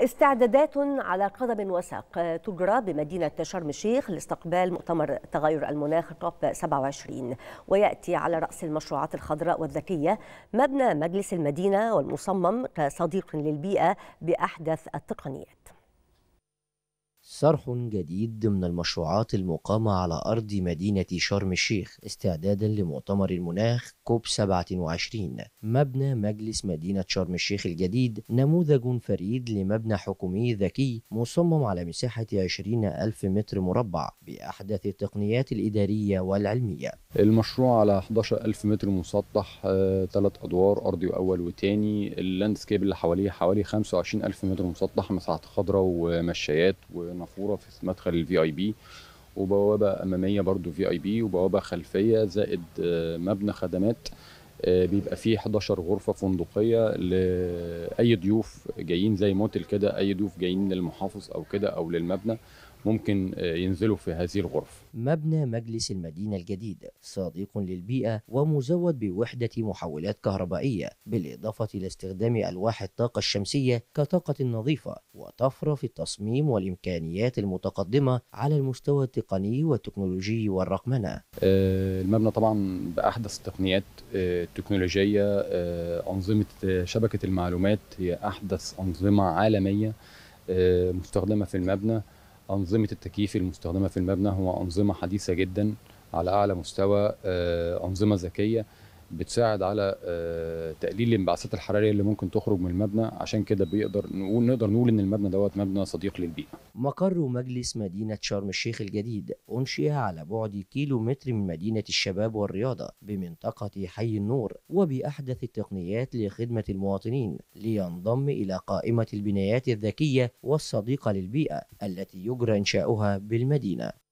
استعدادات على قدم وساق تجرى بمدينة شرم الشيخ لاستقبال مؤتمر تغير المناخ كوب 27 ويأتي على رأس المشروعات الخضراء والذكية مبنى مجلس المدينة والمصمم كصديق للبيئة بأحدث التقنيات صرح جديد ضمن المشروعات المقامة على أرض مدينة شرم الشيخ استعدادا لمؤتمر المناخ كوب 27 مبنى مجلس مدينة شرم الشيخ الجديد نموذج فريد لمبنى حكومي ذكي مصمم على مساحة 20 ألف متر مربع بأحدث التقنيات الإدارية والعلمية المشروع على 11 ألف متر مسطح ثلاث آه، أدوار أرضي وأول وتاني اللاندسكيب اللي حواليه حوالي 25 ألف متر مسطح مساحة خضراء ومشايات و النافوره في مدخل الفي اي بي وبوابه اماميه برضو في اي بي وبوابه خلفيه زائد آه، مبنى خدمات آه، بيبقى فيه 11 غرفه فندقيه لاي ضيوف جايين زي موتل كده اي ضيوف جايين للمحافظ او كده او للمبنى ممكن آه، ينزلوا في هذه الغرف مبنى مجلس المدينة الجديد صديق للبيئة ومزود بوحدة محولات كهربائية بالإضافة إلى استخدام ألواح الطاقة الشمسية كطاقة نظيفة وطفرة في التصميم والإمكانيات المتقدمة على المستوى التقني والتكنولوجي والرقمنة آه، المبنى طبعا بأحدث التقنيات التكنولوجية آه، أنظمة شبكة المعلومات هي أحدث أنظمة عالمية مستخدمة في المبنى أنظمة التكييف المستخدمة في المبنى هو أنظمة حديثة جدا على أعلى مستوى آه، أنظمة ذكية بتساعد على آه، تقليل الانبعاثات الحرارية اللي ممكن تخرج من المبنى عشان كده بيقدر نقول نقدر نقول إن المبنى دوت مبنى صديق للبيئة مقر مجلس مدينة شرم الشيخ الجديد أنشئ على بعد كيلو متر من مدينة الشباب والرياضة بمنطقة حي النور وبأحدث التقنيات لخدمة المواطنين لينضم إلى قائمة البنايات الذكية والصديقة للبيئة التي يجرى إنشاؤها بالمدينة